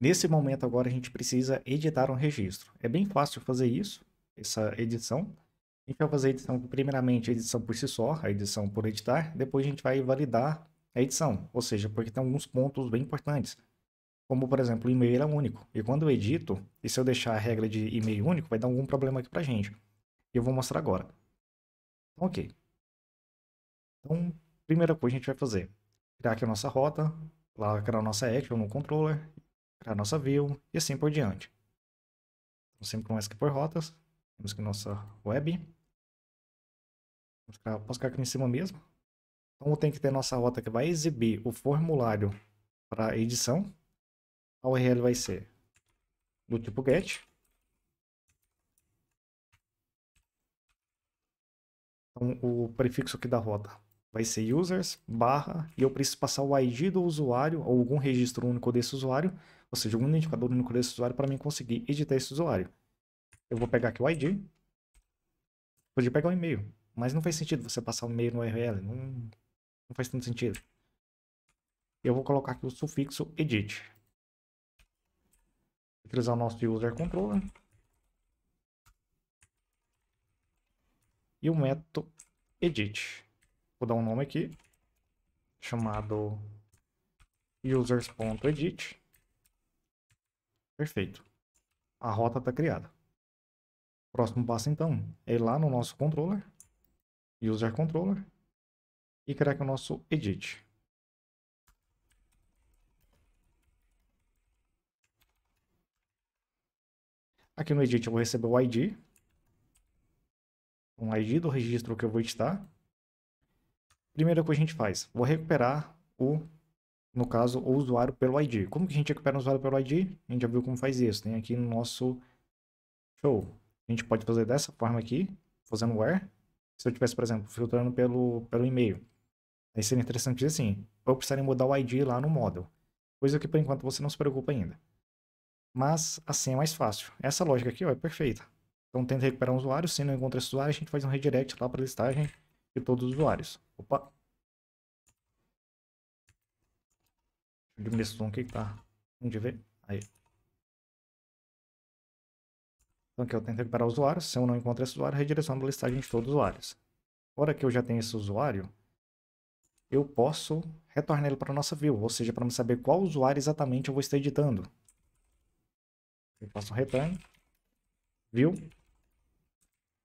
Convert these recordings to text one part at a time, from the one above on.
Nesse momento agora a gente precisa editar um registro. É bem fácil fazer isso, essa edição. A gente vai fazer a edição, primeiramente a edição por si só, a edição por editar. Depois a gente vai validar a edição, ou seja, porque tem alguns pontos bem importantes. Como, por exemplo, o e-mail é único. E quando eu edito, e se eu deixar a regra de e-mail único, vai dar algum problema aqui pra gente. E eu vou mostrar agora. Então, ok. Então, primeira coisa que a gente vai fazer. Criar aqui a nossa rota, criar a nossa action no controller criar nossa view e assim por diante. Então, sempre com que por rotas. Temos aqui nossa web. posso ficar aqui em cima mesmo. Então tem que ter nossa rota que vai exibir o formulário para edição. A URL vai ser do tipo get. Então, o prefixo aqui da rota vai ser users barra e eu preciso passar o ID do usuário ou algum registro único desse usuário, ou seja, algum identificador único desse usuário para mim conseguir editar esse usuário. Eu vou pegar aqui o ID, podia pegar o e-mail, mas não faz sentido você passar o e-mail no URL, não, não faz tanto sentido. Eu vou colocar aqui o sufixo edit. Utilizar o nosso user controller. E o método edit. Vou dar um nome aqui, chamado users.edit. Perfeito. A rota está criada. Próximo passo, então, é ir lá no nosso controller, user controller, e criar aqui o nosso edit. Aqui no edit eu vou receber o ID, um ID do registro que eu vou editar, Primeira coisa que a gente faz, vou recuperar o, no caso, o usuário pelo ID. Como que a gente recupera o usuário pelo ID? A gente já viu como faz isso, tem né? aqui no nosso show. A gente pode fazer dessa forma aqui, fazendo where. Se eu tivesse, por exemplo, filtrando pelo, pelo e-mail. Aí seria interessante dizer assim, eu precisaria mudar o ID lá no model. Coisa que por enquanto você não se preocupa ainda. Mas assim é mais fácil. Essa lógica aqui ó, é perfeita. Então tenta recuperar um usuário, se não encontra esse usuário, a gente faz um redirect lá para a listagem de todos os usuários. Opa. Deixa eu diminuir esse som aqui que tá Vamos ver. Aí. Então aqui eu tento recuperar o usuário. Se eu não encontro esse usuário, redireciono a listagem de todos os usuários. Agora que eu já tenho esse usuário, eu posso retornar ele para a nossa view, ou seja, para me saber qual usuário exatamente eu vou estar editando. Eu faço um return, view,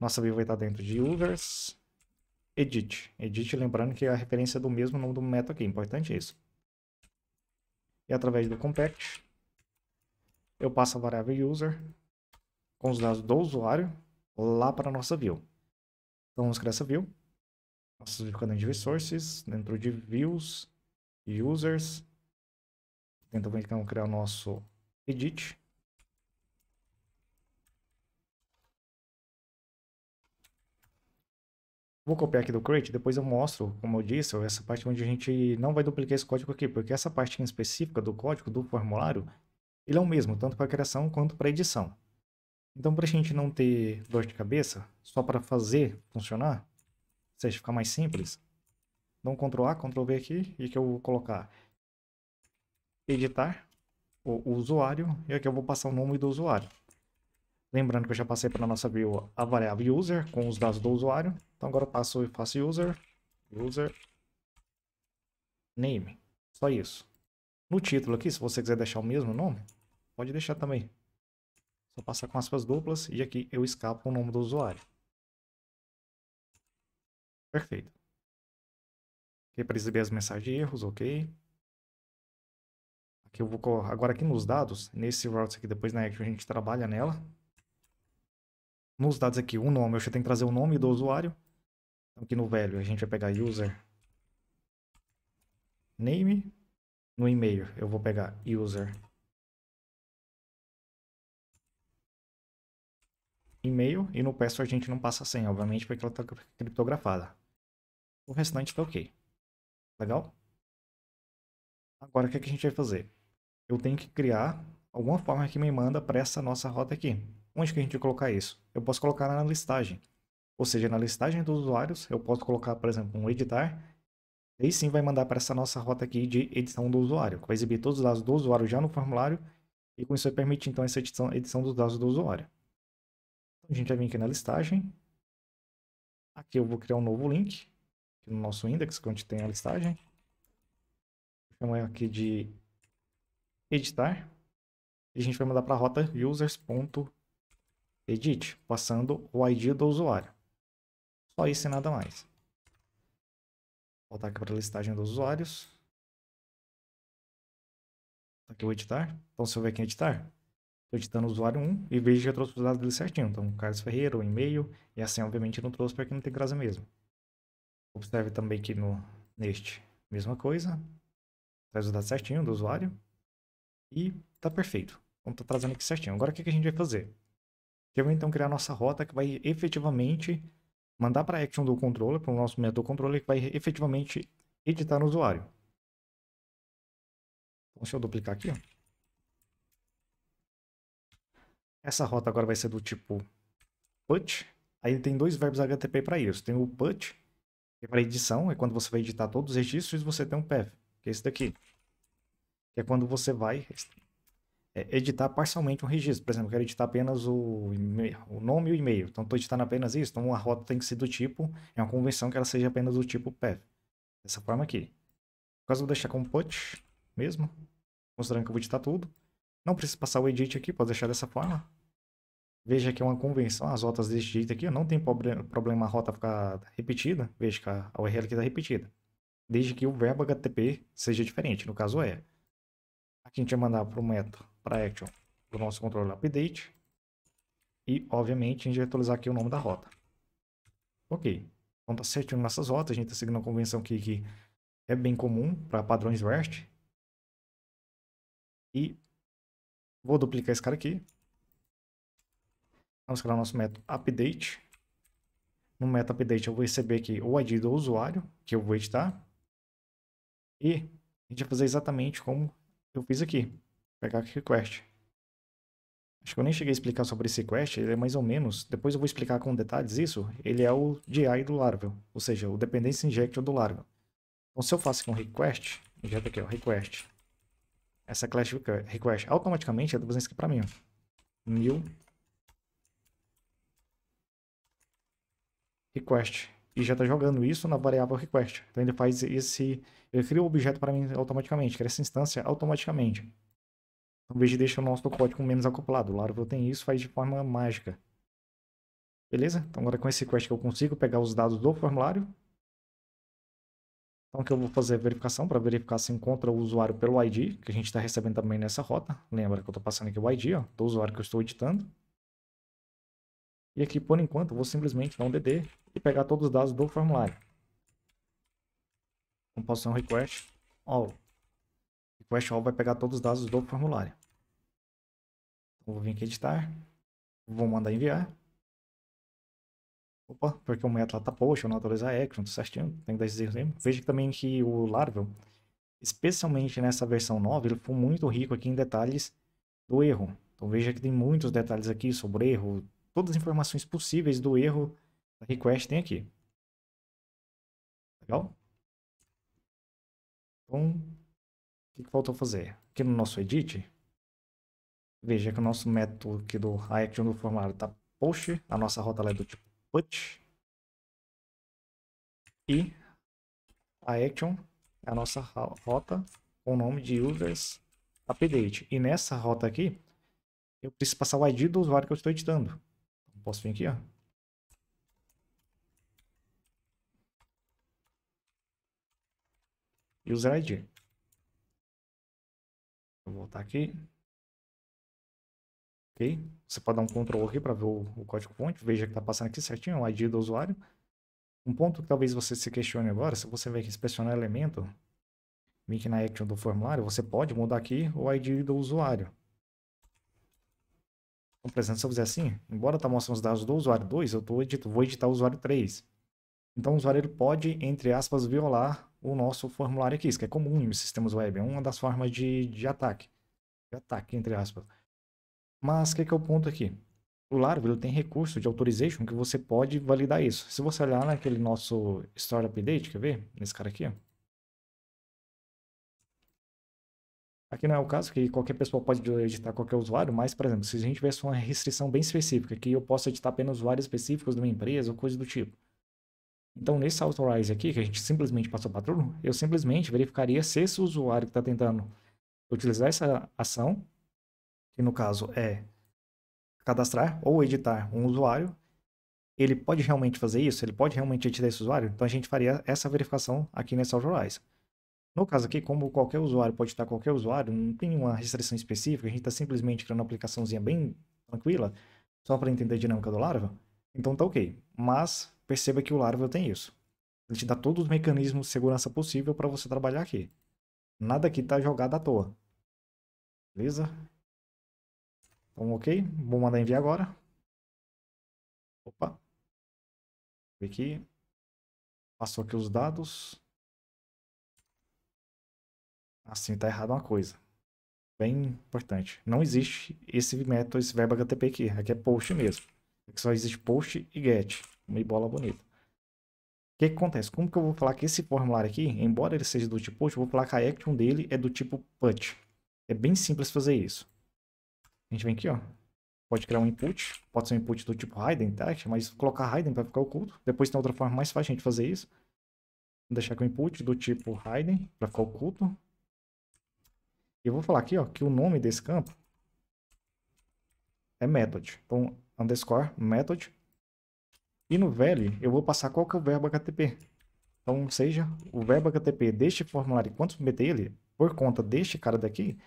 nossa view vai estar dentro de users, edit. Edit, lembrando que é a referência do mesmo nome do método aqui, é importante isso. E através do compact, eu passo a variável user com os dados do usuário lá para a nossa view. Então vamos criar essa view. Classificando de resources, dentro de views, users. Então vamos criar o nosso edit. Vou copiar aqui do create, depois eu mostro, como eu disse, essa parte onde a gente não vai duplicar esse código aqui, porque essa parte específica do código, do formulário, ele é o mesmo, tanto para criação quanto para edição. Então, para a gente não ter dor de cabeça, só para fazer funcionar, ou seja, ficar mais simples, dá um Ctrl A, Ctrl V aqui, e que eu vou colocar editar o usuário, e aqui eu vou passar o nome do usuário. Lembrando que eu já passei para a nossa view a variável user com os dados do usuário. Então agora eu passo e faço user, user, name. Só isso. No título aqui, se você quiser deixar o mesmo nome, pode deixar também. Só passar com aspas duplas e aqui eu escapo o nome do usuário. Perfeito. Aqui é para exibir as mensagens de erros, ok. Aqui eu vou agora aqui nos dados, nesse routes aqui depois na Action a gente trabalha nela, nos dados aqui, o nome, eu já tenho que trazer o nome do usuário. Então, aqui no velho, a gente vai pegar user name. No e-mail, eu vou pegar user e-mail. E no password a gente não passa a senha, obviamente, porque ela está criptografada. O restante está ok. Legal? Agora, o que, é que a gente vai fazer? Eu tenho que criar alguma forma que me manda para essa nossa rota aqui. Onde que a gente vai colocar isso? Eu posso colocar na listagem. Ou seja, na listagem dos usuários, eu posso colocar, por exemplo, um editar. E sim vai mandar para essa nossa rota aqui de edição do usuário. Que vai exibir todos os dados do usuário já no formulário. E com isso permitir então, essa edição, edição dos dados do usuário. Então, a gente vai vir aqui na listagem. Aqui eu vou criar um novo link. no nosso index, que a é gente tem a listagem. Vou então, chamar é aqui de editar. E a gente vai mandar para a rota users.com Edit, passando o ID do usuário. Só isso e nada mais. Voltar aqui para a listagem dos usuários. Tá aqui vou editar. Então, se eu ver aqui em editar, estou editando o usuário 1 e vejo que eu trouxe os dados dele certinho. Então, Carlos Ferreira, o e-mail e assim obviamente, não trouxe porque não tem graça mesmo. Observe também que no, neste, mesma coisa. Traz os dados certinho do usuário. E está perfeito. Então, tá trazendo aqui certinho. Agora, o que a gente vai fazer? que vai então criar nossa rota que vai efetivamente mandar para a action do controller, para o nosso método controller, que vai efetivamente editar no usuário. Então, se eu duplicar aqui, ó. Essa rota agora vai ser do tipo put. Aí tem dois verbos HTTP para isso. Tem o put, que é para edição, é quando você vai editar todos os registros, você tem um path, que é esse daqui. Que é quando você vai é, editar parcialmente um registro. Por exemplo, eu quero editar apenas o, o nome e o e-mail. Então, estou editando apenas isso. Então, a rota tem que ser do tipo, é uma convenção que ela seja apenas do tipo path. Dessa forma aqui. No caso, eu vou deixar como put mesmo, Mostrando que eu vou editar tudo. Não preciso passar o edit aqui, pode deixar dessa forma. Veja que é uma convenção, as rotas desse jeito aqui, não tem problema a rota ficar repetida. Veja que a URL aqui está repetida. Desde que o verbo HTTP seja diferente, no caso é. Aqui a gente vai mandar para o método para action do nosso controle update. E, obviamente, a gente vai atualizar aqui o nome da rota. Ok. Então está certinho nossas rotas, a gente está seguindo uma convenção aqui que é bem comum para padrões REST. E vou duplicar esse cara aqui. Vamos criar nosso método update. No método update eu vou receber aqui o ID do usuário, que eu vou editar. E a gente vai fazer exatamente como eu fiz aqui pegar aqui o quest. Acho que eu nem cheguei a explicar sobre esse quest, ele é mais ou menos, depois eu vou explicar com detalhes isso, ele é o DI do larvel ou seja, o Dependency Injector do larvel Então se eu faço aqui um request, injeta aqui, ó, request, essa clash request, automaticamente ela é trazendo isso aqui para mim, ó, new request, e já está jogando isso na variável request. Então ele faz esse, ele cria o um objeto para mim automaticamente, cria essa instância automaticamente. Talvez deixe o nosso código menos acoplado. O Laravel tem isso, faz de forma mágica. Beleza? Então agora com esse request eu consigo pegar os dados do formulário. Então que eu vou fazer a verificação para verificar se encontra o usuário pelo ID, que a gente está recebendo também nessa rota. Lembra que eu estou passando aqui o ID ó, do usuário que eu estou editando. E aqui, por enquanto, eu vou simplesmente dar um DD e pegar todos os dados do formulário. Então, um request all. Request all vai pegar todos os dados do formulário. Vou vir aqui editar. Vou mandar enviar. Opa, porque o método tá poxa, eu não atualizar action, tudo certinho, tem que dar esses erros aí. Veja também que o Larval, especialmente nessa versão nova, ele foi muito rico aqui em detalhes do erro. Então veja que tem muitos detalhes aqui sobre erro, todas as informações possíveis do erro da request tem aqui. Legal? Então, o que faltou fazer? Aqui no nosso edit, Veja que o nosso método aqui do action do formulário está post, a nossa rota é do tipo put. E a action é a nossa rota com o nome de users update. E nessa rota aqui, eu preciso passar o ID do usuário que eu estou editando. posso vir aqui, ó. User ID. Vou voltar aqui ok? Você pode dar um control aqui para ver o, o código-fonte, veja que está passando aqui certinho, o ID do usuário. Um ponto que talvez você se questione agora, se você vem aqui inspecionar elemento, vem aqui na action do formulário, você pode mudar aqui o ID do usuário. Então, por exemplo, se eu fizer assim, embora está mostrando os dados do usuário 2, eu tô edito, vou editar o usuário 3. Então, o usuário ele pode, entre aspas, violar o nosso formulário aqui, isso que é comum em sistemas web, é uma das formas de, de ataque. De ataque, entre aspas. Mas o que, que é o ponto aqui? O Laravel tem recurso de authorization que você pode validar isso. Se você olhar naquele nosso Store Update, quer ver? Nesse cara aqui, Aqui não é o caso, que qualquer pessoa pode editar qualquer usuário, mas, por exemplo, se a gente tivesse uma restrição bem específica, que eu possa editar apenas usuários específicos de uma empresa ou coisa do tipo. Então, nesse authorize aqui, que a gente simplesmente passou para tudo, eu simplesmente verificaria se esse usuário que está tentando utilizar essa ação que no caso é cadastrar ou editar um usuário, ele pode realmente fazer isso? Ele pode realmente editar esse usuário? Então a gente faria essa verificação aqui nesse Autorize. No caso aqui, como qualquer usuário pode estar qualquer usuário, não tem uma restrição específica, a gente está simplesmente criando uma aplicaçãozinha bem tranquila, só para entender a dinâmica do Laravel, então tá ok. Mas perceba que o Laravel tem isso. Ele te dá todos os mecanismos de segurança possível para você trabalhar aqui. Nada aqui está jogado à toa. Beleza? Então, ok. Vou mandar enviar agora. Opa. Aqui. Passou aqui os dados. Assim, tá errado uma coisa. Bem importante. Não existe esse método, esse verbo HTTP aqui. Aqui é post mesmo. Aqui só existe post e get. Uma bola bonita. O que, que, acontece? Como que eu vou falar que esse formulário aqui, embora ele seja do tipo post, eu vou falar que a action dele é do tipo put. É bem simples fazer isso. A gente vem aqui, ó. Pode criar um input. Pode ser um input do tipo Raiden, tá? Mas colocar Raiden vai ficar oculto. Depois tem outra forma mais fácil de a gente fazer isso. Vou deixar aqui um input do tipo Raiden para ficar oculto. E eu vou falar aqui, ó, que o nome desse campo é method. Então, underscore method. E no value eu vou passar qual que é o verbo HTTP. Então, seja o verbo HTTP deste formulário, quando submeter ele, por conta deste cara daqui,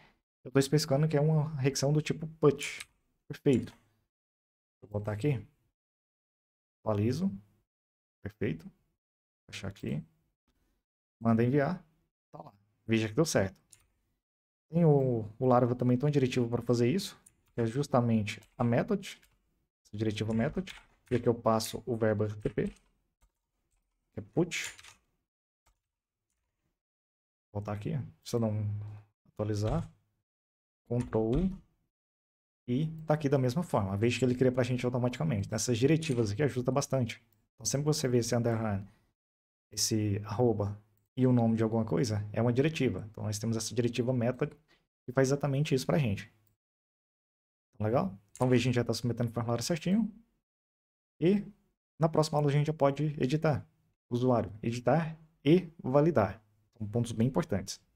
eu estou especificando que é uma requisição do tipo put. Perfeito. Vou botar aqui. Atualizo. Perfeito. Vou achar aqui. Manda enviar. Tá lá. Veja que deu certo. Tem o, o Laravel também tem uma diretiva para fazer isso, que é justamente a method. Diretiva é method. E aqui eu passo o verbo HTTP. Que é put. Vou botar aqui. Precisa não atualizar. Ctrl E tá aqui da mesma forma, veja que ele cria para a gente automaticamente. Nessas diretivas aqui ajuda bastante. Então sempre que você vê esse underline, esse arroba e o nome de alguma coisa, é uma diretiva. Então nós temos essa diretiva meta que faz exatamente isso para a gente. Legal? Então veja, a gente já está submetendo o formulário certinho. E na próxima aula a gente já pode editar. Usuário, editar e validar. São pontos bem importantes.